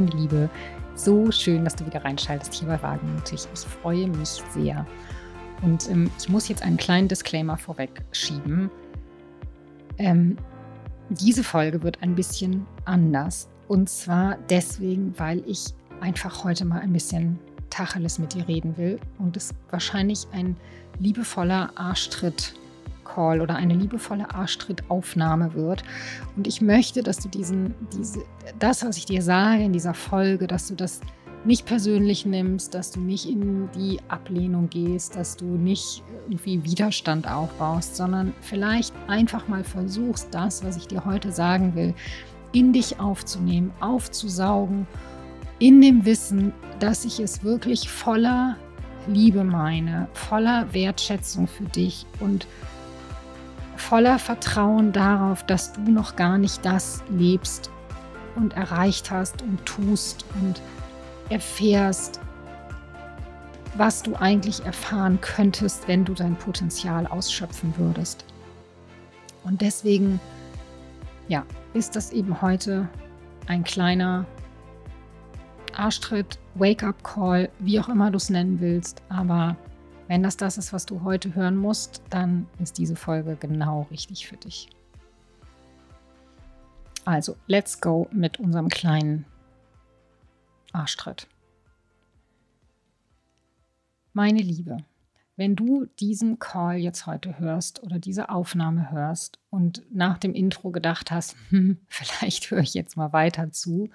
meine Liebe. So schön, dass du wieder reinschaltest hier bei Wagenmutig. Ich freue mich sehr. Und ähm, ich muss jetzt einen kleinen Disclaimer vorweg schieben. Ähm, diese Folge wird ein bisschen anders. Und zwar deswegen, weil ich einfach heute mal ein bisschen Tacheles mit dir reden will und es wahrscheinlich ein liebevoller Arschtritt Call oder eine liebevolle Arschtrittaufnahme wird. Und ich möchte, dass du diesen, diese, das, was ich dir sage in dieser Folge, dass du das nicht persönlich nimmst, dass du nicht in die Ablehnung gehst, dass du nicht irgendwie Widerstand aufbaust, sondern vielleicht einfach mal versuchst, das, was ich dir heute sagen will, in dich aufzunehmen, aufzusaugen, in dem Wissen, dass ich es wirklich voller Liebe meine, voller Wertschätzung für dich und voller Vertrauen darauf, dass du noch gar nicht das lebst und erreicht hast und tust und erfährst, was du eigentlich erfahren könntest, wenn du dein Potenzial ausschöpfen würdest. Und deswegen, ja, ist das eben heute ein kleiner Arschtritt, Wake-up-Call, wie auch immer du es nennen willst, aber wenn das das ist, was du heute hören musst, dann ist diese Folge genau richtig für dich. Also, let's go mit unserem kleinen Arschtritt. Meine Liebe, wenn du diesen Call jetzt heute hörst oder diese Aufnahme hörst und nach dem Intro gedacht hast, hm, vielleicht höre ich jetzt mal weiter zu,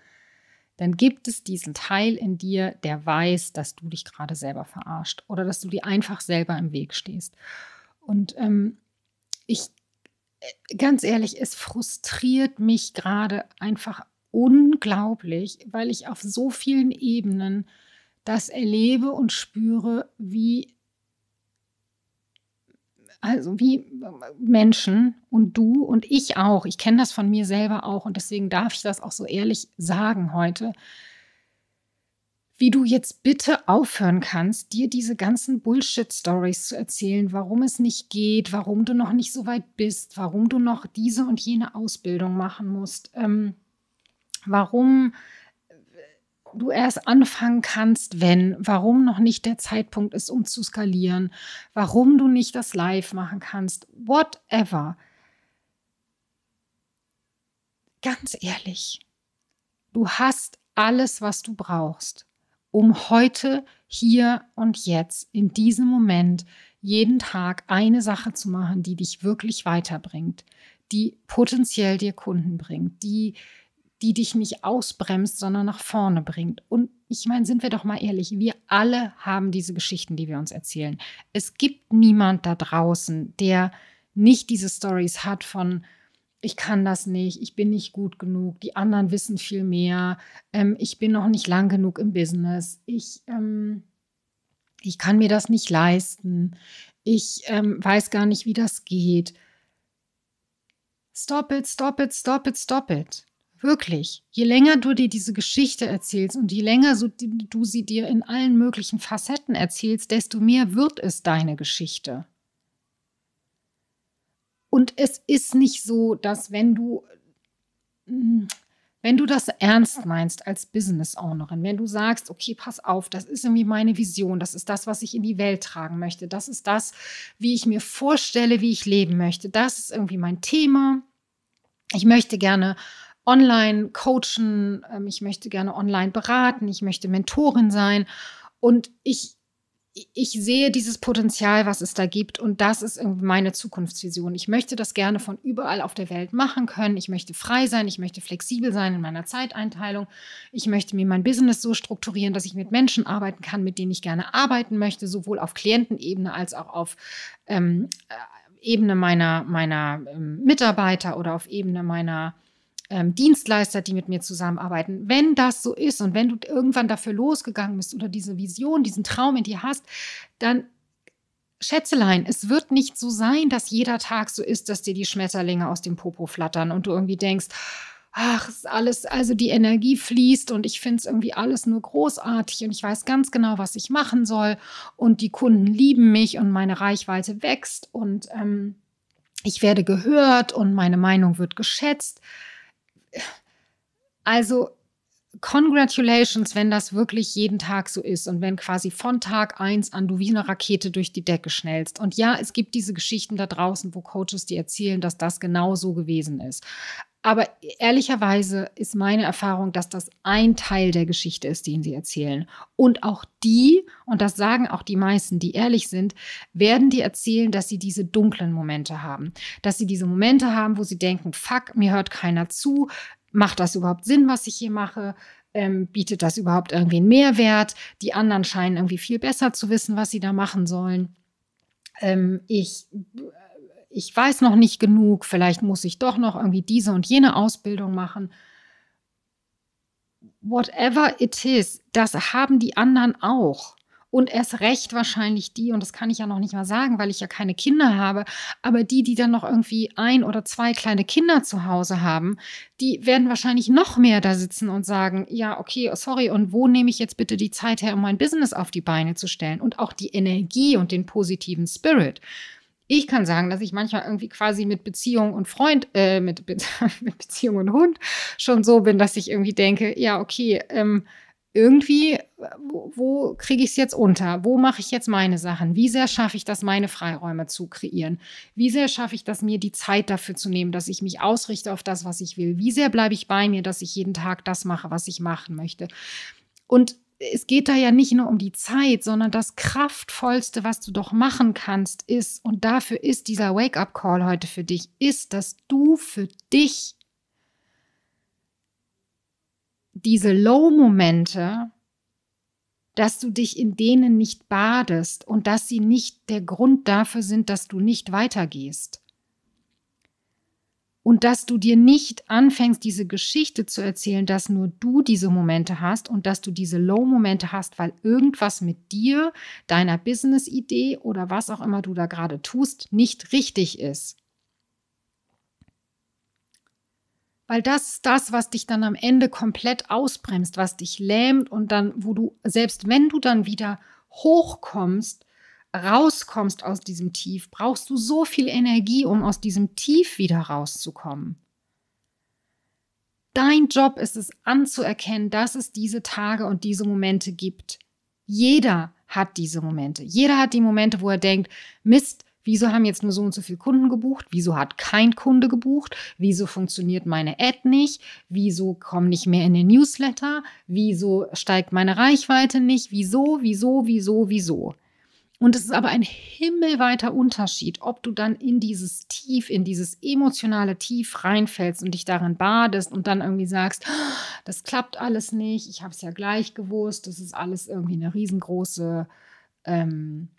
dann gibt es diesen Teil in dir, der weiß, dass du dich gerade selber verarscht oder dass du dir einfach selber im Weg stehst. Und ähm, ich, äh, ganz ehrlich, es frustriert mich gerade einfach unglaublich, weil ich auf so vielen Ebenen das erlebe und spüre, wie also wie äh, Menschen und du und ich auch, ich kenne das von mir selber auch und deswegen darf ich das auch so ehrlich sagen heute, wie du jetzt bitte aufhören kannst, dir diese ganzen Bullshit-Stories zu erzählen, warum es nicht geht, warum du noch nicht so weit bist, warum du noch diese und jene Ausbildung machen musst, ähm, warum du erst anfangen kannst, wenn, warum noch nicht der Zeitpunkt ist, um zu skalieren, warum du nicht das Live machen kannst, whatever. Ganz ehrlich, du hast alles, was du brauchst, um heute, hier und jetzt, in diesem Moment, jeden Tag eine Sache zu machen, die dich wirklich weiterbringt, die potenziell dir Kunden bringt, die die dich nicht ausbremst, sondern nach vorne bringt. Und ich meine, sind wir doch mal ehrlich, wir alle haben diese Geschichten, die wir uns erzählen. Es gibt niemand da draußen, der nicht diese Stories hat von, ich kann das nicht, ich bin nicht gut genug, die anderen wissen viel mehr, ähm, ich bin noch nicht lang genug im Business, ich, ähm, ich kann mir das nicht leisten, ich ähm, weiß gar nicht, wie das geht. Stop it, stop it, stop it, stop it. Wirklich, je länger du dir diese Geschichte erzählst und je länger so, du sie dir in allen möglichen Facetten erzählst, desto mehr wird es deine Geschichte. Und es ist nicht so, dass wenn du, mm, wenn du das ernst meinst als Business Ownerin, wenn du sagst, okay, pass auf, das ist irgendwie meine Vision, das ist das, was ich in die Welt tragen möchte, das ist das, wie ich mir vorstelle, wie ich leben möchte, das ist irgendwie mein Thema. Ich möchte gerne online coachen, ähm, ich möchte gerne online beraten, ich möchte Mentorin sein und ich ich sehe dieses Potenzial, was es da gibt und das ist meine Zukunftsvision. Ich möchte das gerne von überall auf der Welt machen können. Ich möchte frei sein, ich möchte flexibel sein in meiner Zeiteinteilung. Ich möchte mir mein Business so strukturieren, dass ich mit Menschen arbeiten kann, mit denen ich gerne arbeiten möchte, sowohl auf Klientenebene als auch auf ähm, äh, Ebene meiner, meiner ähm, Mitarbeiter oder auf Ebene meiner ähm, Dienstleister, die mit mir zusammenarbeiten. Wenn das so ist und wenn du irgendwann dafür losgegangen bist oder diese Vision, diesen Traum in dir hast, dann Schätzelein, es wird nicht so sein, dass jeder Tag so ist, dass dir die Schmetterlinge aus dem Popo flattern und du irgendwie denkst, ach, ist alles, also die Energie fließt und ich finde es irgendwie alles nur großartig und ich weiß ganz genau, was ich machen soll und die Kunden lieben mich und meine Reichweite wächst und ähm, ich werde gehört und meine Meinung wird geschätzt. Also Congratulations, wenn das wirklich jeden Tag so ist und wenn quasi von Tag 1 an du wie eine Rakete durch die Decke schnellst. Und ja, es gibt diese Geschichten da draußen, wo Coaches dir erzählen, dass das genau so gewesen ist. Aber ehrlicherweise ist meine Erfahrung, dass das ein Teil der Geschichte ist, den sie erzählen. Und auch die, und das sagen auch die meisten, die ehrlich sind, werden dir erzählen, dass sie diese dunklen Momente haben. Dass sie diese Momente haben, wo sie denken, fuck, mir hört keiner zu, macht das überhaupt Sinn, was ich hier mache? Ähm, bietet das überhaupt irgendwie einen Mehrwert? Die anderen scheinen irgendwie viel besser zu wissen, was sie da machen sollen. Ähm, ich, ich weiß noch nicht genug, vielleicht muss ich doch noch irgendwie diese und jene Ausbildung machen. Whatever it is, das haben die anderen auch und erst recht wahrscheinlich die, und das kann ich ja noch nicht mal sagen, weil ich ja keine Kinder habe, aber die, die dann noch irgendwie ein oder zwei kleine Kinder zu Hause haben, die werden wahrscheinlich noch mehr da sitzen und sagen, ja, okay, sorry, und wo nehme ich jetzt bitte die Zeit her, um mein Business auf die Beine zu stellen und auch die Energie und den positiven Spirit. Ich kann sagen, dass ich manchmal irgendwie quasi mit Beziehung und Freund, äh, mit, mit Beziehung und Hund schon so bin, dass ich irgendwie denke, ja, okay, ähm, irgendwie, äh, wo, wo kriege ich es jetzt unter? Wo mache ich jetzt meine Sachen? Wie sehr schaffe ich das, meine Freiräume zu kreieren? Wie sehr schaffe ich das, mir die Zeit dafür zu nehmen, dass ich mich ausrichte auf das, was ich will? Wie sehr bleibe ich bei mir, dass ich jeden Tag das mache, was ich machen möchte? Und es geht da ja nicht nur um die Zeit, sondern das Kraftvollste, was du doch machen kannst, ist, und dafür ist dieser Wake-up-Call heute für dich, ist, dass du für dich diese Low-Momente, dass du dich in denen nicht badest und dass sie nicht der Grund dafür sind, dass du nicht weitergehst. Und dass du dir nicht anfängst, diese Geschichte zu erzählen, dass nur du diese Momente hast und dass du diese Low-Momente hast, weil irgendwas mit dir, deiner Business-Idee oder was auch immer du da gerade tust, nicht richtig ist. Weil das ist das, was dich dann am Ende komplett ausbremst, was dich lähmt und dann, wo du, selbst wenn du dann wieder hochkommst, rauskommst aus diesem Tief, brauchst du so viel Energie, um aus diesem Tief wieder rauszukommen. Dein Job ist es anzuerkennen, dass es diese Tage und diese Momente gibt. Jeder hat diese Momente. Jeder hat die Momente, wo er denkt, Mist, Wieso haben jetzt nur so und so viele Kunden gebucht? Wieso hat kein Kunde gebucht? Wieso funktioniert meine Ad nicht? Wieso komme ich mehr in den Newsletter? Wieso steigt meine Reichweite nicht? Wieso, wieso, wieso, wieso? Und es ist aber ein himmelweiter Unterschied, ob du dann in dieses Tief, in dieses emotionale Tief reinfällst und dich darin badest und dann irgendwie sagst, ah, das klappt alles nicht, ich habe es ja gleich gewusst, das ist alles irgendwie eine riesengroße ähm,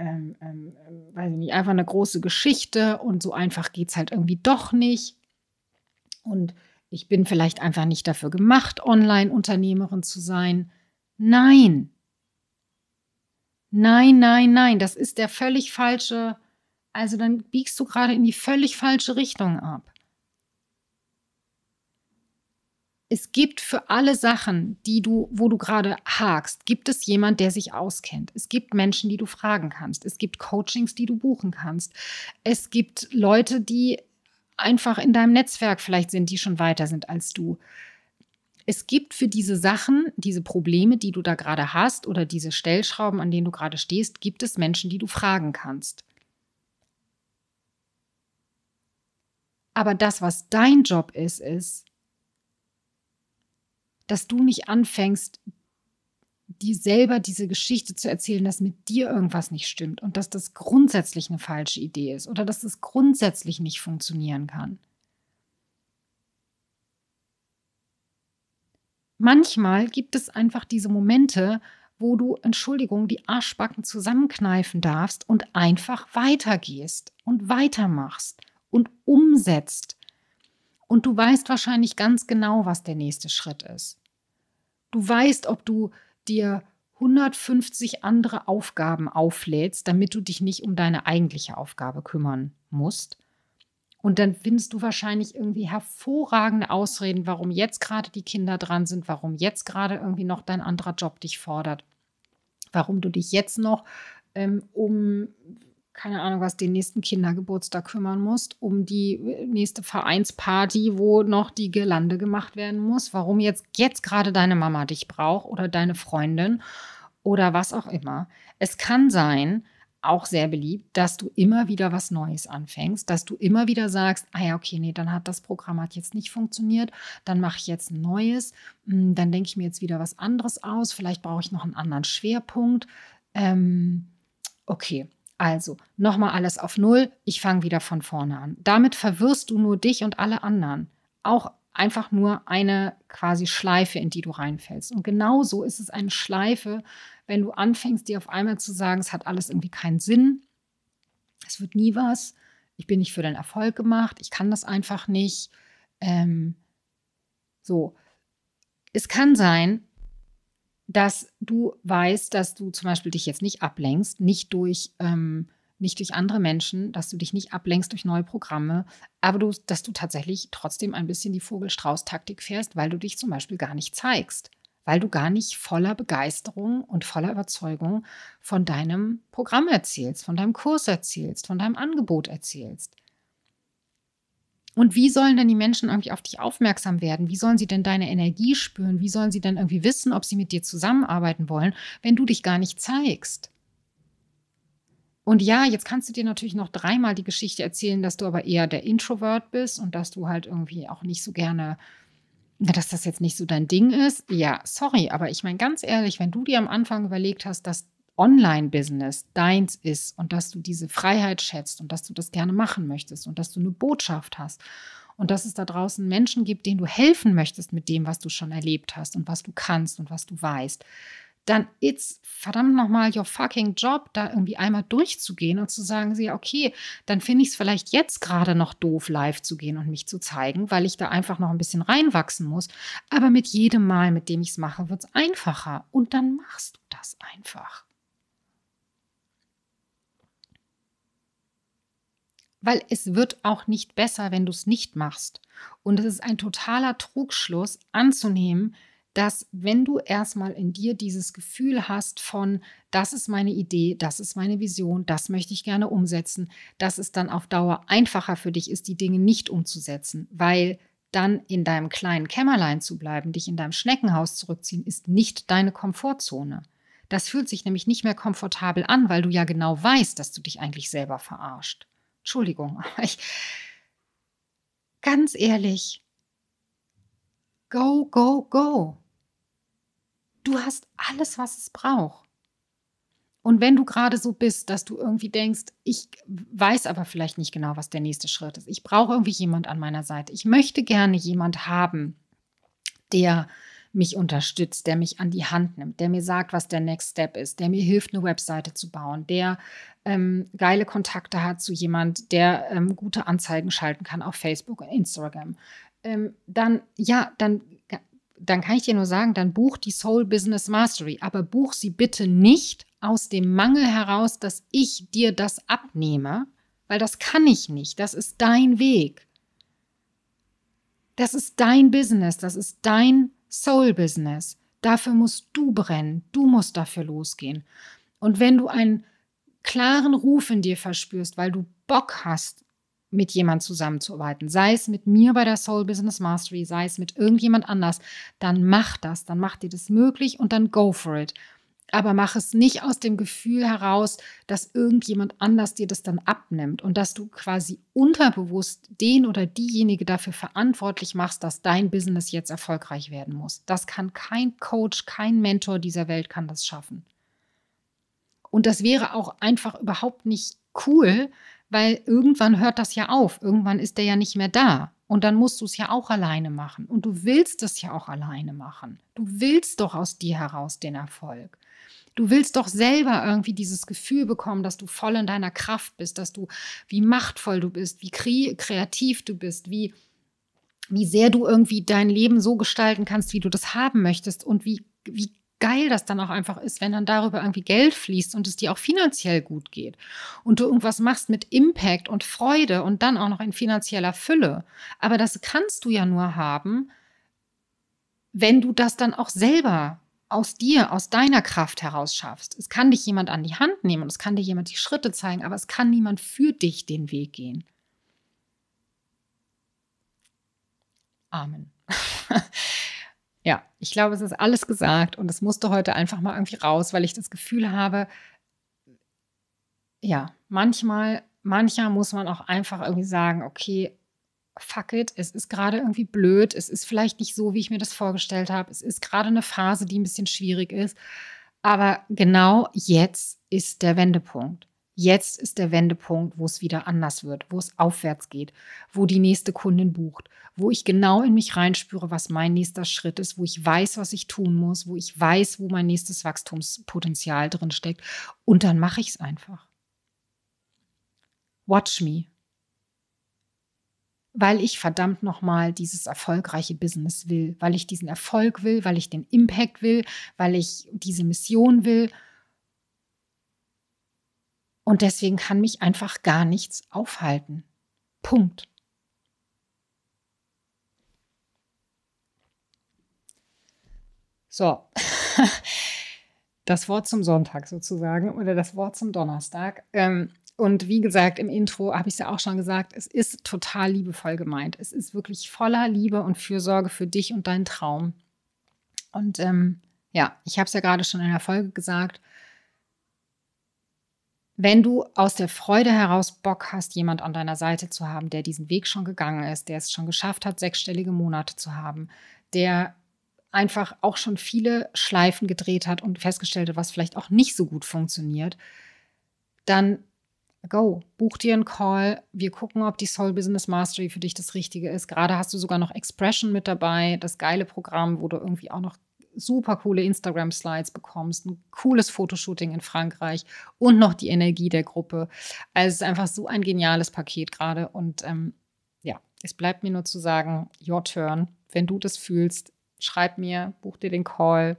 ähm, ähm, ähm, weiß ich nicht, einfach eine große Geschichte und so einfach geht es halt irgendwie doch nicht. Und ich bin vielleicht einfach nicht dafür gemacht, Online-Unternehmerin zu sein. Nein. Nein, nein, nein, das ist der völlig falsche, also dann biegst du gerade in die völlig falsche Richtung ab. es gibt für alle Sachen, die du, wo du gerade hakst, gibt es jemand, der sich auskennt. Es gibt Menschen, die du fragen kannst. Es gibt Coachings, die du buchen kannst. Es gibt Leute, die einfach in deinem Netzwerk vielleicht sind, die schon weiter sind als du. Es gibt für diese Sachen, diese Probleme, die du da gerade hast oder diese Stellschrauben, an denen du gerade stehst, gibt es Menschen, die du fragen kannst. Aber das, was dein Job ist, ist, dass du nicht anfängst, dir selber diese Geschichte zu erzählen, dass mit dir irgendwas nicht stimmt und dass das grundsätzlich eine falsche Idee ist oder dass das grundsätzlich nicht funktionieren kann. Manchmal gibt es einfach diese Momente, wo du, Entschuldigung, die Arschbacken zusammenkneifen darfst und einfach weitergehst und weitermachst und umsetzt. Und du weißt wahrscheinlich ganz genau, was der nächste Schritt ist. Du weißt, ob du dir 150 andere Aufgaben auflädst, damit du dich nicht um deine eigentliche Aufgabe kümmern musst. Und dann findest du wahrscheinlich irgendwie hervorragende Ausreden, warum jetzt gerade die Kinder dran sind, warum jetzt gerade irgendwie noch dein anderer Job dich fordert, warum du dich jetzt noch ähm, um keine Ahnung was, den nächsten Kindergeburtstag kümmern musst, um die äh, nächste Vereinsparty, wo noch die Gelande gemacht werden muss, warum jetzt, jetzt gerade deine Mama dich braucht oder deine Freundin oder was auch immer. Es kann sein, auch sehr beliebt, dass du immer wieder was Neues anfängst, dass du immer wieder sagst, ah ja, okay, nee, dann hat das Programm hat jetzt nicht funktioniert, dann mache ich jetzt ein neues, hm, dann denke ich mir jetzt wieder was anderes aus, vielleicht brauche ich noch einen anderen Schwerpunkt. Ähm, okay, also nochmal alles auf Null, ich fange wieder von vorne an. Damit verwirrst du nur dich und alle anderen. Auch einfach nur eine quasi Schleife, in die du reinfällst. Und genauso ist es eine Schleife, wenn du anfängst, dir auf einmal zu sagen, es hat alles irgendwie keinen Sinn, es wird nie was, ich bin nicht für den Erfolg gemacht, ich kann das einfach nicht. Ähm, so. Es kann sein, dass du weißt, dass du zum Beispiel dich jetzt nicht ablenkst, nicht durch, ähm, nicht durch andere Menschen, dass du dich nicht ablenkst durch neue Programme, aber du, dass du tatsächlich trotzdem ein bisschen die Vogelstrauß-Taktik fährst, weil du dich zum Beispiel gar nicht zeigst, weil du gar nicht voller Begeisterung und voller Überzeugung von deinem Programm erzählst, von deinem Kurs erzählst, von deinem Angebot erzählst. Und wie sollen denn die Menschen irgendwie auf dich aufmerksam werden? Wie sollen sie denn deine Energie spüren? Wie sollen sie dann irgendwie wissen, ob sie mit dir zusammenarbeiten wollen, wenn du dich gar nicht zeigst? Und ja, jetzt kannst du dir natürlich noch dreimal die Geschichte erzählen, dass du aber eher der Introvert bist und dass du halt irgendwie auch nicht so gerne, dass das jetzt nicht so dein Ding ist. Ja, sorry, aber ich meine ganz ehrlich, wenn du dir am Anfang überlegt hast, dass Online-Business deins ist und dass du diese Freiheit schätzt und dass du das gerne machen möchtest und dass du eine Botschaft hast und dass es da draußen Menschen gibt, denen du helfen möchtest mit dem, was du schon erlebt hast und was du kannst und was du weißt, dann it's verdammt nochmal your fucking job, da irgendwie einmal durchzugehen und zu sagen, sie, okay, dann finde ich es vielleicht jetzt gerade noch doof, live zu gehen und mich zu zeigen, weil ich da einfach noch ein bisschen reinwachsen muss. Aber mit jedem Mal, mit dem ich es mache, wird es einfacher. Und dann machst du das einfach. weil es wird auch nicht besser, wenn du es nicht machst. Und es ist ein totaler Trugschluss anzunehmen, dass wenn du erstmal in dir dieses Gefühl hast von, das ist meine Idee, das ist meine Vision, das möchte ich gerne umsetzen, dass es dann auf Dauer einfacher für dich ist, die Dinge nicht umzusetzen, weil dann in deinem kleinen Kämmerlein zu bleiben, dich in deinem Schneckenhaus zurückziehen, ist nicht deine Komfortzone. Das fühlt sich nämlich nicht mehr komfortabel an, weil du ja genau weißt, dass du dich eigentlich selber verarscht. Entschuldigung, ich, ganz ehrlich, go, go, go. Du hast alles, was es braucht. Und wenn du gerade so bist, dass du irgendwie denkst, ich weiß aber vielleicht nicht genau, was der nächste Schritt ist. Ich brauche irgendwie jemand an meiner Seite. Ich möchte gerne jemand haben, der mich unterstützt, der mich an die Hand nimmt, der mir sagt, was der Next Step ist, der mir hilft, eine Webseite zu bauen, der ähm, geile Kontakte hat zu jemand, der ähm, gute Anzeigen schalten kann auf Facebook und Instagram, ähm, dann ja, dann dann kann ich dir nur sagen, dann buch die Soul Business Mastery, aber buch sie bitte nicht aus dem Mangel heraus, dass ich dir das abnehme, weil das kann ich nicht. Das ist dein Weg. Das ist dein Business, das ist dein Soul Business. Dafür musst du brennen, du musst dafür losgehen. Und wenn du einen klaren Ruf in dir verspürst, weil du Bock hast, mit jemand zusammenzuarbeiten, sei es mit mir bei der Soul Business Mastery, sei es mit irgendjemand anders, dann mach das, dann mach dir das möglich und dann go for it aber mach es nicht aus dem Gefühl heraus, dass irgendjemand anders dir das dann abnimmt und dass du quasi unterbewusst den oder diejenige dafür verantwortlich machst, dass dein Business jetzt erfolgreich werden muss. Das kann kein Coach, kein Mentor dieser Welt kann das schaffen. Und das wäre auch einfach überhaupt nicht cool, weil irgendwann hört das ja auf, irgendwann ist der ja nicht mehr da. Und dann musst du es ja auch alleine machen. Und du willst es ja auch alleine machen. Du willst doch aus dir heraus den Erfolg. Du willst doch selber irgendwie dieses Gefühl bekommen, dass du voll in deiner Kraft bist, dass du, wie machtvoll du bist, wie kreativ du bist, wie, wie sehr du irgendwie dein Leben so gestalten kannst, wie du das haben möchtest und wie, wie geil das dann auch einfach ist, wenn dann darüber irgendwie Geld fließt und es dir auch finanziell gut geht und du irgendwas machst mit Impact und Freude und dann auch noch in finanzieller Fülle. Aber das kannst du ja nur haben, wenn du das dann auch selber aus dir, aus deiner Kraft heraus schaffst. Es kann dich jemand an die Hand nehmen und es kann dir jemand die Schritte zeigen, aber es kann niemand für dich den Weg gehen. Amen. ja, ich glaube, es ist alles gesagt und es musste heute einfach mal irgendwie raus, weil ich das Gefühl habe, ja, manchmal, mancher muss man auch einfach irgendwie sagen, okay, fuck it, es ist gerade irgendwie blöd, es ist vielleicht nicht so, wie ich mir das vorgestellt habe, es ist gerade eine Phase, die ein bisschen schwierig ist. Aber genau jetzt ist der Wendepunkt. Jetzt ist der Wendepunkt, wo es wieder anders wird, wo es aufwärts geht, wo die nächste Kundin bucht, wo ich genau in mich reinspüre, was mein nächster Schritt ist, wo ich weiß, was ich tun muss, wo ich weiß, wo mein nächstes Wachstumspotenzial drin steckt. Und dann mache ich es einfach. Watch me weil ich verdammt nochmal dieses erfolgreiche Business will, weil ich diesen Erfolg will, weil ich den Impact will, weil ich diese Mission will. Und deswegen kann mich einfach gar nichts aufhalten. Punkt. So, das Wort zum Sonntag sozusagen oder das Wort zum Donnerstag. Ähm, und wie gesagt, im Intro habe ich es ja auch schon gesagt, es ist total liebevoll gemeint. Es ist wirklich voller Liebe und Fürsorge für dich und deinen Traum. Und ähm, ja, ich habe es ja gerade schon in der Folge gesagt. Wenn du aus der Freude heraus Bock hast, jemand an deiner Seite zu haben, der diesen Weg schon gegangen ist, der es schon geschafft hat, sechsstellige Monate zu haben, der einfach auch schon viele Schleifen gedreht hat und festgestellt hat, was vielleicht auch nicht so gut funktioniert, dann go, oh, buch dir einen Call. Wir gucken, ob die Soul Business Mastery für dich das Richtige ist. Gerade hast du sogar noch Expression mit dabei, das geile Programm, wo du irgendwie auch noch super coole Instagram-Slides bekommst, ein cooles Fotoshooting in Frankreich und noch die Energie der Gruppe. Also es ist einfach so ein geniales Paket gerade. Und ähm, ja, es bleibt mir nur zu sagen, your turn. Wenn du das fühlst, schreib mir, buch dir den Call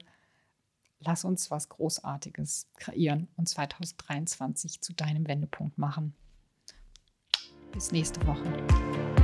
lass uns was Großartiges kreieren und 2023 zu deinem Wendepunkt machen. Bis nächste Woche.